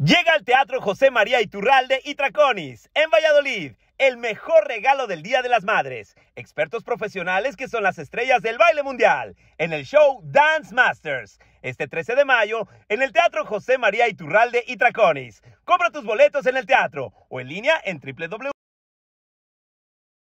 Llega al Teatro José María Iturralde y Traconis, en Valladolid, el mejor regalo del Día de las Madres. Expertos profesionales que son las estrellas del baile mundial, en el show Dance Masters, este 13 de mayo, en el Teatro José María Iturralde y Traconis. Compra tus boletos en el teatro o en línea en www.